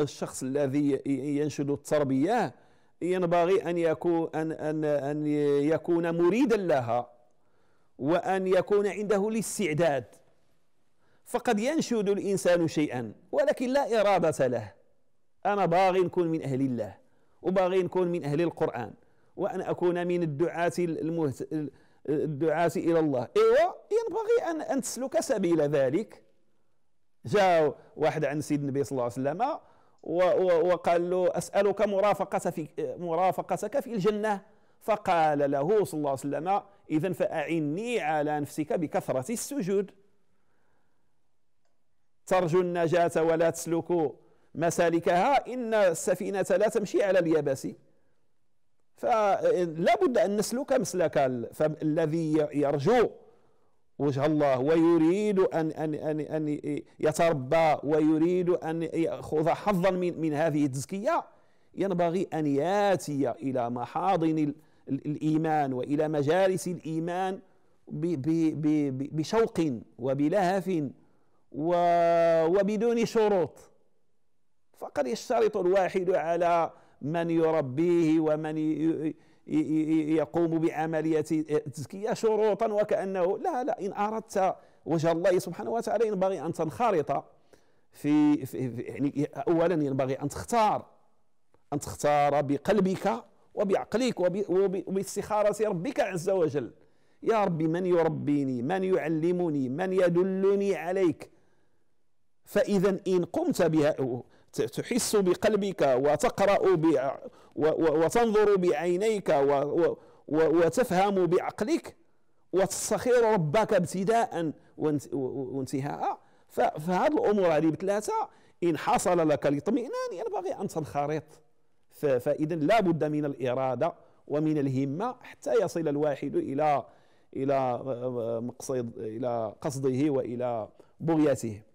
الشخص الذي ينشد التربيه ينبغي ان يكون ان ان ان يكون مريدا لها وان يكون عنده الاستعداد فقد ينشد الانسان شيئا ولكن لا اراده له انا باغي نكون من اهل الله وباغي نكون من اهل القران وان اكون من الدعاة المهت... الدعاة الى الله ايوا ينبغي ان ان تسلك سبيل ذلك جاء واحد عن سيدنا النبي صلى الله عليه وسلم وقال له أسألك مرافقة مرافقتك في الجنة فقال له صلى الله عليه وسلم إذا فأعني على نفسك بكثرة السجود ترجو النجاة ولا تسلك مسالكها إن السفينة لا تمشي على اليابس فلا بد أن نسلك مسلك الذي يرجو وجه الله ويريد أن أن أن أن يتربى ويريد أن يأخذ حظا من من هذه التزكية ينبغي أن ياتي إلى محاضن الإيمان وإلى مجالس الإيمان بشوق وبلهف وبدون شروط فقد يشترط الواحد على من يربيه ومن يقوم بعملية تزكية شروطا وكأنه لا لا إن أردت وجه الله سبحانه وتعالى ينبغي أن تنخرط في, في يعني أولا ينبغي أن تختار أن تختار بقلبك وبعقلك وباستخارة ربك عز وجل يا ربي من يربيني من يعلمني من يدلني عليك فإذا إن قمت بها تحس بقلبك وتقرأ وتنظر بعينيك وتفهم بعقلك وتستخير ربك ابتداء وانتهاء فهذه الأمور هذه بثلاثة إن حصل لك الاطمئنان ينبغي أن تنخرط فإذا لا بد من الإرادة ومن الهمة حتى يصل الواحد إلى إلى آه، آه، مقصد إلى قصده وإلى بغيته